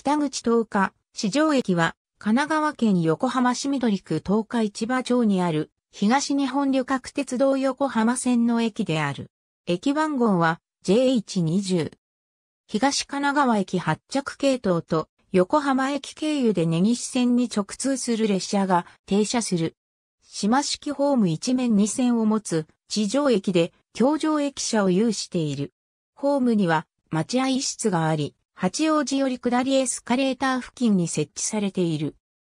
北口東日、四条駅は、神奈川県横浜市緑区東海千葉町にある、東日本旅客鉄道横浜線の駅である。駅番号は JH20。東神奈川駅発着系統と横浜駅経由で根岸線に直通する列車が停車する。島式ホーム一面2線を持つ地上駅で京上駅舎を有している。ホームには待合室があり、八王子より下りエスカレーター付近に設置されている。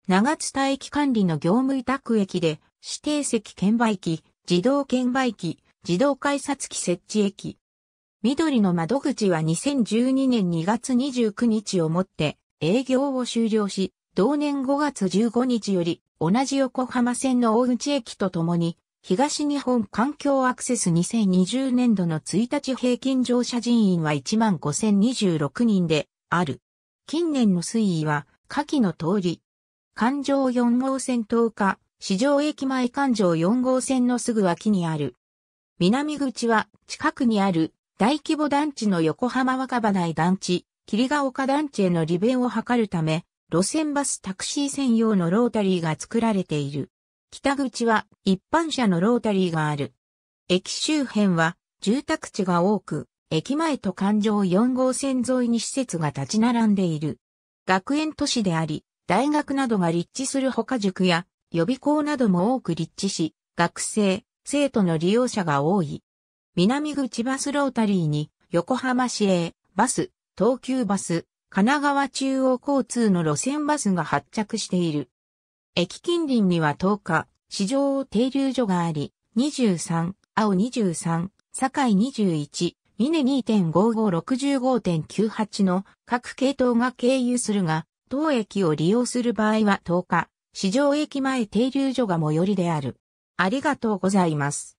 長津田駅管理の業務委託駅で、指定席券売機、自動券売機、自動改札機設置駅。緑の窓口は2012年2月29日をもって営業を終了し、同年5月15日より同じ横浜線の大口駅とともに東日本環境アクセス2020年度の1日平均乗車人員は15,026人である。近年の推移は、下記の通り。環状4号線10日、市場駅前環状4号線のすぐ脇にある。南口は、近くにある大規模団地の横浜若葉内団地、霧ヶ丘団地への利便を図るため、路線バスタクシー専用のロータリーが作られている。北口は一般車のロータリーがある。駅周辺は住宅地が多く、駅前と環状4号線沿いに施設が立ち並んでいる。学園都市であり、大学などが立地するほか塾や予備校なども多く立地し、学生、生徒の利用者が多い。南口バスロータリーに横浜市営バス、東急バス、神奈川中央交通の路線バスが発着している。駅近隣には10日、市場停留所があり、23、青23、堺21、峰2.5565.98の各系統が経由するが、当駅を利用する場合は10日、市場駅前停留所が最寄りである。ありがとうございます。